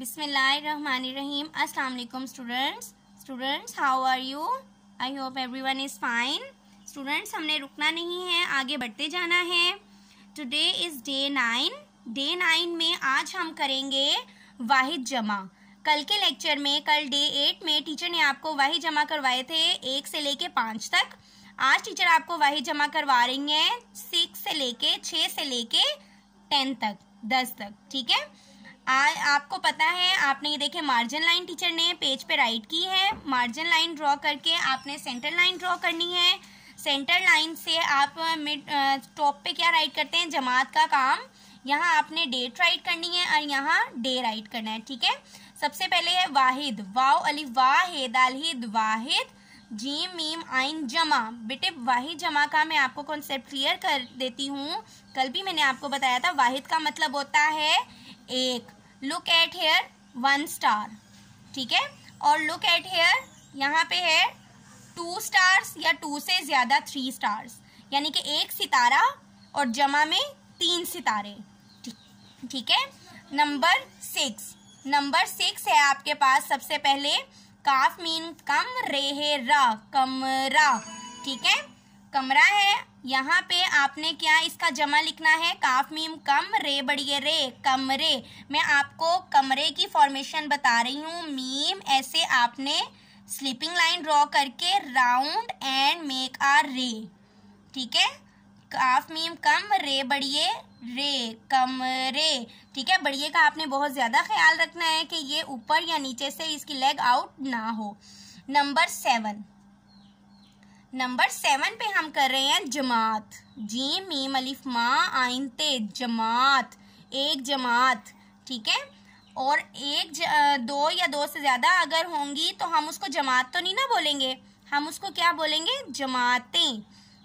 Bismillahirrahmanirrahim. Assalamu alaikum students Students, how are you? I hope everyone is fine students हमने रुकना नहीं है आगे बढ़ते जाना है today is day nine day nine में आज हम करेंगे वाहिद जमा कल के लेक्चर में कल डे एट में टीचर ने आपको वाहिद जमा करवाए थे एक से लेके पाँच तक आज टीचर आपको वाहिद जमा करवा रही हैं सिक्स से लेके छः से लेके टेन तक दस तक ठीक है आ, आपको पता है आपने ये देखे मार्जिन लाइन टीचर ने पेज पे राइट की है मार्जिन लाइन ड्रॉ करके आपने सेंटर लाइन ड्रॉ करनी है सेंटर लाइन से आप मिड टॉप पे क्या राइट करते हैं जमात का काम यहाँ आपने डेट राइट करनी है और यहाँ डे राइट करना है ठीक है सबसे पहले है वाहिद वाओ अली वाहिद अलहिद वाहिद जीम मीम आइन जमा बेटे वाहिद जमा का मैं आपको कॉन्सेप्ट क्लियर कर देती हूँ कल भी मैंने आपको बताया था वाहिद का मतलब होता है एक look at here one star ठीक है और लुक एट हेयर यहाँ पे है टू स्टार्स या टू से ज़्यादा थ्री स्टार्स यानी कि एक सितारा और जमा में तीन सितारे ठीक है नंबर सिक्स नंबर सिक्स है आपके पास सबसे पहले काफ मीन कम रेहे रा कमरा ठीक है कमरा है यहाँ पे आपने क्या इसका जमा लिखना है काफ मीम कम रे बढ़िए रे कमरे मैं आपको कमरे की फॉर्मेशन बता रही हूँ मीम ऐसे आपने स्लीपिंग लाइन ड्रॉ करके राउंड एंड मेक आर रे ठीक है काफ मीम कम रे बढ़िए रे कमरे ठीक है बढ़िए का आपने बहुत ज़्यादा ख्याल रखना है कि ये ऊपर या नीचे से इसकी लेग आउट ना हो नंबर सेवन नंबर सेवन पे हम कर रहे हैं जमात जी मी मलिफ माँ आइन ते जमात एक जमात ठीक है और एक ज, दो या दो से ज़्यादा अगर होंगी तो हम उसको जमात तो नहीं ना बोलेंगे हम उसको क्या बोलेंगे जमातें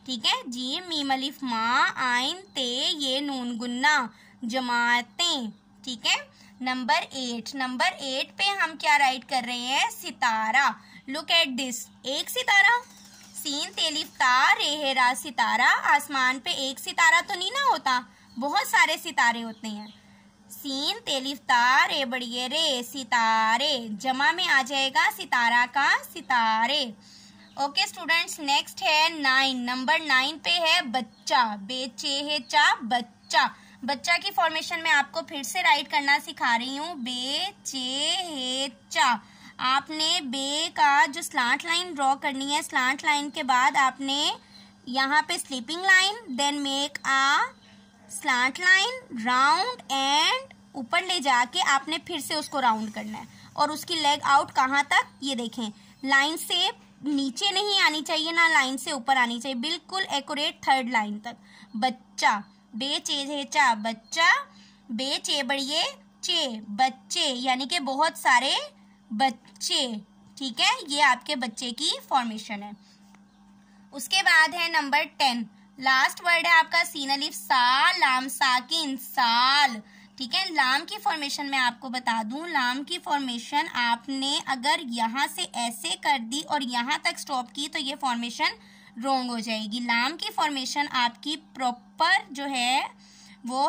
ठीक है जी मी मलिफ माँ आइन ते ये नून गुन्ना जमातें ठीक है नंबर एट नंबर एट पे हम क्या राइट कर रहे हैं सितारा लुक एट दिस एक सितारा सीन तेलिफ रेहरा सितारा आसमान पे एक सितारा तो नहीं ना होता बहुत सारे सितारे होते हैं सीन तेलिफ रे बड़िए रे सितारे जमा में आ जाएगा सितारा का सितारे ओके स्टूडेंट्स नेक्स्ट है नाइन नंबर नाइन पे है बच्चा बेचे है चा बच्चा बच्चा की फॉर्मेशन में आपको फिर से राइट करना सिखा रही हूँ बे चे हे चा आपने बे का बाद जो स्लांट लाइन ड्रॉ करनी है स्लांट लाइन के बाद आपने यहाँ पे sleeping line then make a slant line round and ऊपर ले जाके आपने फिर से उसको राउंड करना है और उसकी लेग आउट कहाँ तक ये देखें लाइन से नीचे नहीं आनी चाहिए ना लाइन से ऊपर आनी चाहिए बिल्कुल एकोरेट थर्ड लाइन तक बच्चा बे चे चा बच्चा बे चे बड़िए चे बच्चे यानी कि बहुत सारे बच्चे ठीक है ये आपके बच्चे की फॉर्मेशन है उसके बाद है नंबर टेन लास्ट वर्ड है आपका सीनालिफ सा लाम साकिन साल ठीक है लाम की फॉर्मेशन मैं आपको बता दूं लाम की फॉर्मेशन आपने अगर यहां से ऐसे कर दी और यहां तक स्टॉप की तो ये फॉर्मेशन रोंग हो जाएगी लाम की फॉर्मेशन आपकी प्रॉपर जो है वो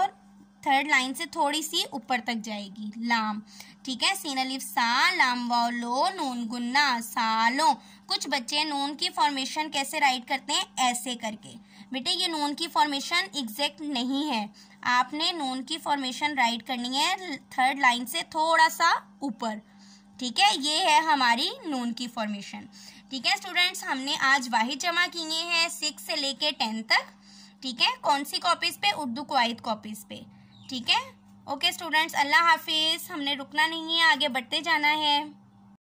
थर्ड लाइन से थोड़ी सी ऊपर तक जाएगी लाम ठीक है सीनालिफ सा लाम वो लो नून गुन्ना लो कुछ बच्चे नून की फॉर्मेशन कैसे राइट करते हैं ऐसे करके बेटे ये नून की फॉर्मेशन एग्जैक्ट नहीं है आपने नून की फॉर्मेशन राइट करनी है थर्ड लाइन से थोड़ा सा ऊपर ठीक है ये है हमारी नून की फॉर्मेशन ठीक है स्टूडेंट्स हमने आज वाहिद जमा किए हैं सिक्स से लेके टेंथ तक ठीक है कौन सी कॉपीज़ पे उर्दू क्वाइद कॉपीज़ पे ठीक है ओके स्टूडेंट्स अल्लाह हाफिज़ हमने रुकना नहीं है आगे बढ़ते जाना है